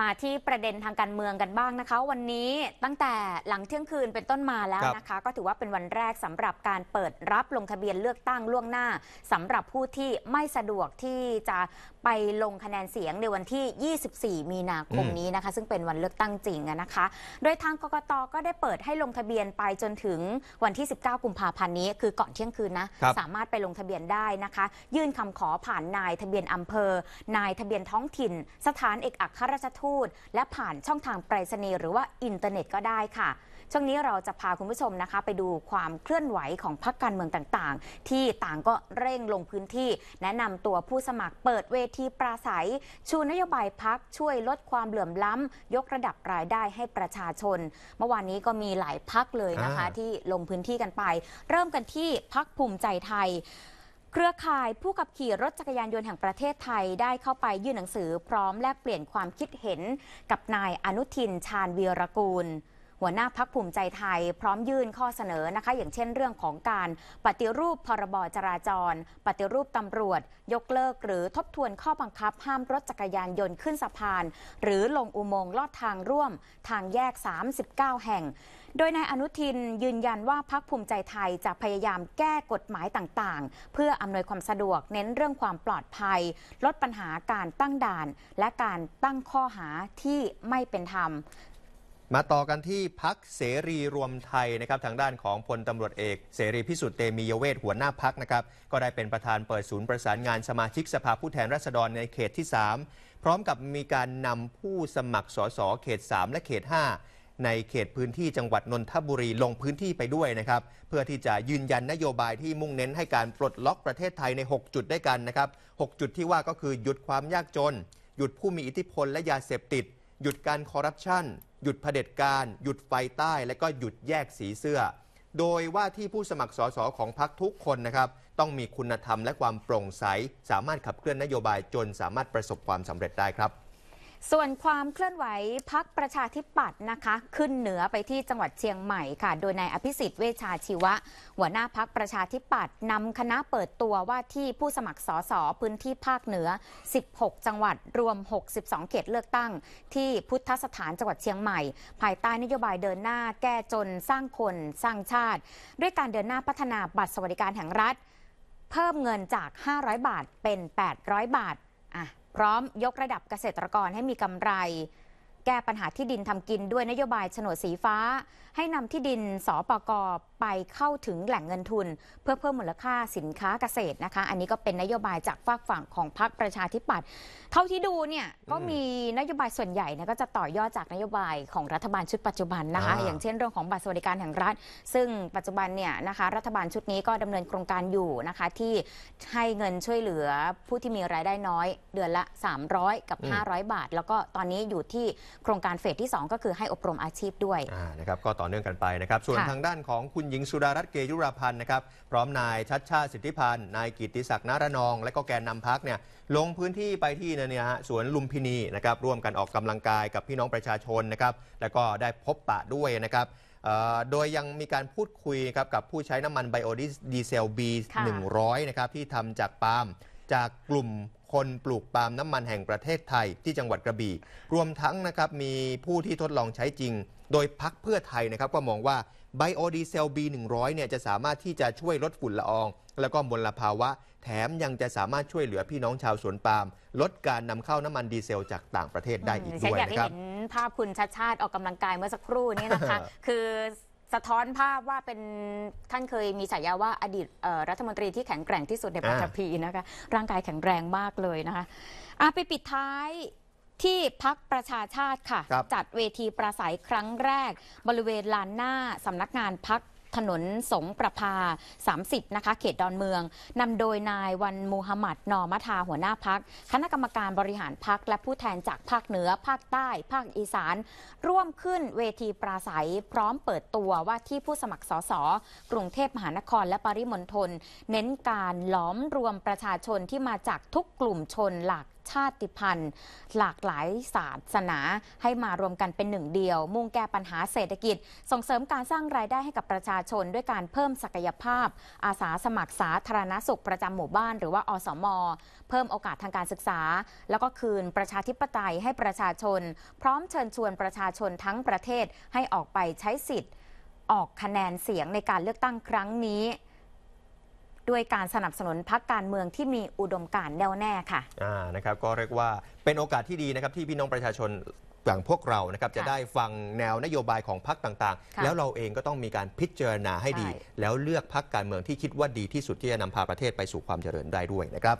มาที่ประเด็นทางการเมืองกันบ้างนะคะ วันนี้ตั้งแต่หลังเที่ยงคืนเป็นต้นมาแล้วนะคะ ก็ถือว่าเป็นวันแรกสำหรับการเปิดรับลงทะเบียนเลือกตั้งล่วงหน้า สำหรับผู้ที่ไม่สะดวกที่จะไปลงคะแนนเสียงในวันที่ 24 มีนาคมนี้นะคะ ซึ่งเป็นวันเลือกตั้งจริงนะคะ โดยทางกกตก็ได้เปิดให้ลงทะเบียนไปจนถึงวันที่ 19 กุมภาพันธ์นี้คือก่อนเที่ยงคืนนะสามารถไปลงทะเบียนได้นะคะ ยื่นคำขอผ่านนายทะเบียนอำเภอนายทะเบียนท้องถิ่น สถานเอกอัครราชทููตและผ่านช่องทางไปรษณีย์หรือว่าอินเทอร์เน็ตก็ได้ค่ะ ช่วงนี้เราจะพาคุณผู้ชมนะคะ ไปดูความเคลื่อนไหวของพรรคการเมืองต่าง ๆ ที่ต่างก็เร่งลงพื้นที่ แนะนำตัวผู้สมัครเปิดเวทีปราศัย ชูนโยบายพักช่วยลดความเหลื่อมล้ำ ยกระดับรายได้ให้ประชาชน เมื่อวานนี้ก็มีหลายพักเลยนะคะที่ลงพื้นที่กันไป เริ่มกันที่พักภูมิใจไทยเครือข่ายผู้ขับขี่รถจักรยานยนต์แห่งประเทศไทยได้เข้าไปยื่นหนังสือพร้อมแลกเปลี่ยนความคิดเห็นกับนายอนุทินชาญวีรกูลหัวหน้าพักภูมิใจไทยพร้อมยื่นข้อเสนอนะคะ อย่างเช่นเรื่องของการปฏิรูปพรบจราจร ปฏิรูปตำรวจ ยกเลิกหรือทบทวนข้อบังคับห้ามรถจักรยานยนต์ขึ้นสะพาน หรือลงอุโมงค์ลอดทางร่วมทางแยก 39 แห่ง โดยนายอนุทินยืนยันว่าพักภูมิใจไทยจะพยายามแก้กฎหมายต่างๆ เพื่ออำนวยความสะดวกเน้นเรื่องความปลอดภัย ลดปัญหาการตั้งด่าน และการตั้งข้อหาที่ไม่เป็นธรรมมาต่อกันที่พักเสรีรวมไทยนะครับทางด้านของพลตำรวจเอก เสรีพิสุทธิ์เตมียเวทหัวหน้าพักนะครับก็ได้เป็นประธานเปิดศูนย์ประสานงานสมาชิกสภาผู้แทนราษฎรในเขตที่ 3 พร้อมกับมีการนำผู้สมัครสสเขต 3 และเขต 5 ในเขตพื้นที่จังหวัดนนทบุรีลงพื้นที่ไปด้วยนะครับเพื่อที่จะยืนยันนโยบายที่มุ่งเน้นให้การปลดล็อกประเทศไทยใน6จุดด้วยกันนะครับ6จุดที่ว่าก็คือหยุดความยากจนหยุดผู้มีอิทธิพลและยาเสพติด หยุดการคอร์รัปชันหยุดเผด็จการ หยุดไฟใต้ และก็หยุดแยกสีเสื้อ โดยว่าที่ผู้สมัครสสของพรรคทุกคนนะครับ ต้องมีคุณธรรมและความโปร่งใส สามารถขับเคลื่อนนโยบายจนสามารถประสบความสำเร็จได้ครับส่วนความเคลื่อนไหวพักประชาธิปัตย์นะคะขึ้นเหนือไปที่จังหวัดเชียงใหม่ค่ะ โดยนายอภิสิทธิ์เวชาชีวะหัวหน้าพักประชาธิปัตย์นำคณะเปิดตัวว่าที่ผู้สมัครสสพื้นที่ภาคเหนือ 16 จังหวัดรวม 62 เขตเลือกตั้ง ที่พุทธสถานจังหวัดเชียงใหม่ ภายใต้นโยบายเดินหน้าแก้จนสร้างคนสร้างชาติ ด้วยการเดินหน้าพัฒนาบัตรสวัสดิการแห่งรัฐ เพิ่มเงินจาก 500 บาทเป็น 800 บาทพร้อมยกระดับเกษตรกรให้มีกำไรแก้ปัญหาที่ดินทำกินด้วยนโยบายโฉนดสีฟ้า ให้นำที่ดินสปกไปเข้าถึงแหล่งเงินทุน เพื่อเพิ่มมูลค่าสินค้าเกษตรนะคะอันนี้ก็เป็นนโยบายจากฝากฝั่งของพรรคประชาธิปัตย์เท่าที่ดูเนี่ยก็มีนโยบายส่วนใหญ่นยก็จะต่อยอดจากนโยบายของรัฐบาลชุดปัจจุบันนะคะอย่างเช่นเรื่องของบัตรสวัสดิการแห่งรัฐ ซึ่งปัจจุบันเนี่ยนะคะรัฐบาลชุดนี้ก็ดำเนินโครงการอยู่นะคะที่ให้เงินช่วยเหลือผู้ที่มีรายได้น้อย เดือนละ 300 กับ 500 บาท แล้วก็ตอนนี้อยู่ที่โครงการเฟสที่ 2 ก็คือให้อบรมอาชีพด้วยนะครับก็ต่อเนื่องกันไปนะครับ ส่วนทางด้านของคุณหญิงสุดารัตน์เกยุราพันธ์นะครับ พร้อมนายชัดชาติสิทธิพันธ์ นายกิติศักดิ์นารนอง และก็แกนนำพักเนี่ยลงพื้นที่ไปที่เนี่ยฮะสวนลุมพินีนะครับร่วมกันออกกำลังกายกับพี่น้องประชาชนนะครับแล้วก็ได้พบปะด้วยนะครับโดยยังมีการพูดคุยครับกับผู้ใช้น้ำมันไบโอดีเซล B 100นะครับที่ทำจากปาล์มจากกลุ่มคนปลูกปาล์มน้ำมันแห่งประเทศไทยที่จังหวัดกระบี่รวมทั้งนะครับมีผู้ที่ทดลองใช้จริงโดยพักเพื่อไทยนะครับก็มองว่าไบโอดีเซล B100 เนี่ยจะสามารถที่จะช่วยลดฝุ่นละออง แล้วก็มลภาวะแถมยังจะสามารถช่วยเหลือพี่น้องชาวสวนปาล์มลดการนำเข้าน้ำมันดีเซลจากต่างประเทศได้อีกด้วยนะครับอยากเห็นภาพคุณชัดชาติออกกำลังกายเมื่อสักครู่นี้นะคะคือสะท้อนภาพว่าเป็นท่านเคยมีฉายาว่าอดีตรัฐมนตรีที่แข็งแกร่งที่สุดในปัตตภีนะคะร่างกายแข็งแรงมากเลยนะคะไปปิดท้ายที่พักประชาชาติค่ะ จัดเวทีประสัยครั้งแรกบริเวณลานหน้าสำนักงานพักถนนสงประภา30นะคะเขตดอนเมืองนำโดยนายวันมูฮัมหมัด นอมัทาหัวหน้าพัก คณะกรรมการบริหารพักและผู้แทนจากภาคเหนือภาคใต้ภาคอีสาน ร่วมขึ้นเวทีปราศัยพร้อมเปิดตัวว่าที่ผู้สมัครสสกรุงเทพมหานครและปริมณฑลเน้นการล้อมรวมประชาชนที่มาจากทุกกลุ่มชนหลากชาติพันธุ์หลากหลายศาสนาให้มารวมกันเป็นหนึ่งเดียว มุ่งแก้ปัญหาเศรษฐกิจส่งเสริมการสร้างรายได้ให้กับประชาชนด้วยการเพิ่มศักยภาพ อาสาสมัครสาธารณสุขประจำหมู่บ้านหรือว่าอสม เพิ่มโอกาสทางการศึกษา แล้วก็คืนประชาธิปไตยให้ประชาชน พร้อมเชิญชวนประชาชนทั้งประเทศให้ออกไปใช้สิทธิ์ออกคะแนนเสียงในการเลือกตั้งครั้งนี้ด้วยการสนับสนุนพักการเมืองที่มีอุดมการณ์แน่วแน่ค่ะอ่านะครับ ก็เรียกว่าเป็นโอกาสที่ดีนะครับที่พี่น้องประชาชนอย่างพวกเรานะครับ จะได้ฟังแนวนโยบายของพักต่างๆ แล้วเราเองก็ต้องมีการพิจารณาให้ดีแล้วเลือกพักการเมืองที่คิดว่าดีที่สุดที่จะนำพาประเทศไปสู่ความเจริญได้ด้วยนะครับ